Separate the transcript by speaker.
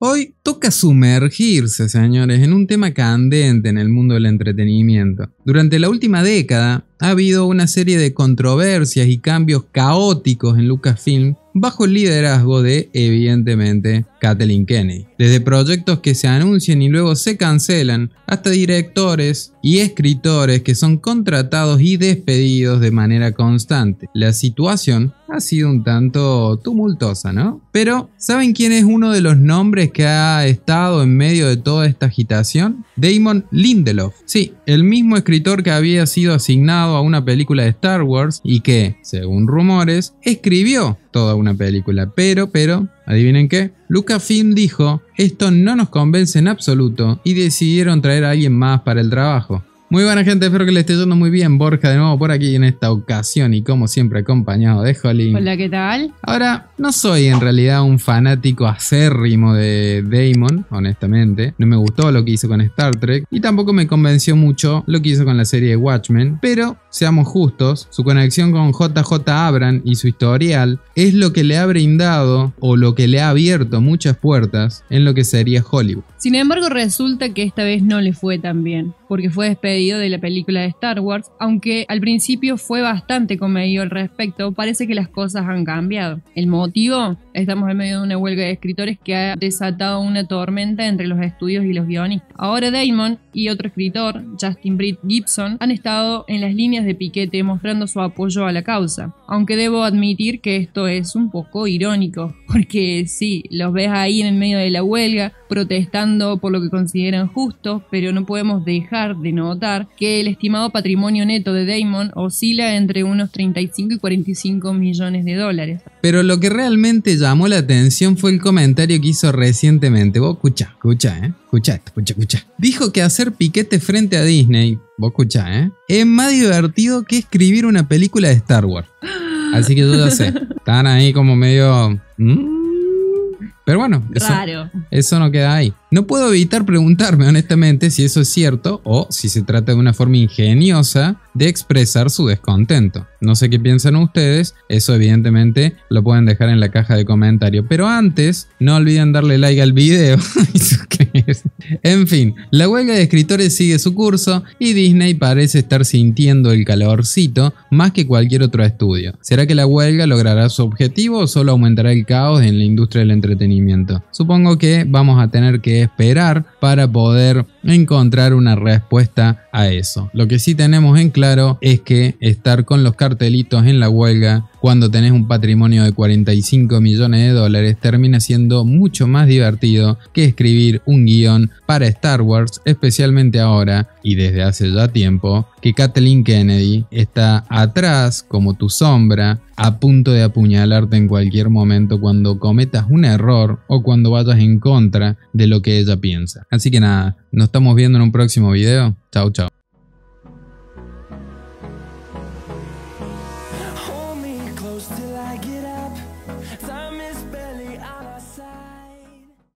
Speaker 1: Hoy toca sumergirse, señores, en un tema candente en el mundo del entretenimiento. Durante la última década, ha habido una serie de controversias y cambios caóticos en Lucasfilm bajo el liderazgo de, evidentemente, Kathleen Kennedy Desde proyectos que se anuncian y luego se cancelan, hasta directores y escritores que son contratados y despedidos de manera constante. La situación ha sido un tanto tumultuosa, ¿no? Pero, ¿saben quién es uno de los nombres que ha estado en medio de toda esta agitación? Damon Lindelof. Sí, el mismo escritor que había sido asignado a una película de Star Wars y que, según rumores, escribió toda una película. Pero, pero, adivinen qué, Lucasfilm dijo, esto no nos convence en absoluto y decidieron traer a alguien más para el trabajo. Muy buena gente, espero que le esté yendo muy bien. Borja de nuevo por aquí en esta ocasión y como siempre acompañado de Jolín.
Speaker 2: Hola, ¿qué tal?
Speaker 1: Ahora, no soy en realidad un fanático acérrimo de Damon, honestamente. No me gustó lo que hizo con Star Trek y tampoco me convenció mucho lo que hizo con la serie de Watchmen, pero Seamos justos, su conexión con JJ Abram y su historial es lo que le ha brindado o lo que le ha abierto muchas puertas en lo que sería Hollywood.
Speaker 2: Sin embargo, resulta que esta vez no le fue tan bien, porque fue despedido de la película de Star Wars, aunque al principio fue bastante comedido al respecto, parece que las cosas han cambiado. El motivo, estamos en medio de una huelga de escritores que ha desatado una tormenta entre los estudios y los guionistas. Ahora Damon y otro escritor, Justin Britt Gibson, han estado en las líneas de piquete mostrando su apoyo a la causa, aunque debo admitir que esto es un poco irónico, porque sí, los ves ahí en el medio de la huelga, protestando por lo que consideran justo, pero no podemos dejar de notar que el estimado patrimonio neto de Damon oscila entre unos 35 y 45 millones de dólares.
Speaker 1: Pero lo que realmente llamó la atención fue el comentario que hizo recientemente. Vos escucha, escucha, ¿eh? Escucha esto, escucha, escucha. Dijo que hacer piquete frente a Disney, vos escucha, ¿eh? Es más divertido que escribir una película de Star Wars. Así que tú ya sé. Estaban ahí como medio. Mm. Pero bueno, eso no queda ahí. No puedo evitar preguntarme honestamente si eso es cierto o si se trata de una forma ingeniosa de expresar su descontento. No sé qué piensan ustedes, eso evidentemente lo pueden dejar en la caja de comentarios Pero antes, no olviden darle like al video y suscribirse. En fin, la huelga de escritores sigue su curso y Disney parece estar sintiendo el calorcito más que cualquier otro estudio. ¿Será que la huelga logrará su objetivo o solo aumentará el caos en la industria del entretenimiento? Supongo que vamos a tener que esperar para poder encontrar una respuesta a eso. Lo que sí tenemos en claro es que estar con los cartelitos en la huelga cuando tenés un patrimonio de 45 millones de dólares, termina siendo mucho más divertido que escribir un guión para Star Wars, especialmente ahora y desde hace ya tiempo, que Kathleen Kennedy está atrás como tu sombra, a punto de apuñalarte en cualquier momento cuando cometas un error o cuando vayas en contra de lo que ella piensa. Así que nada, nos estamos viendo en un próximo video. Chau, chau.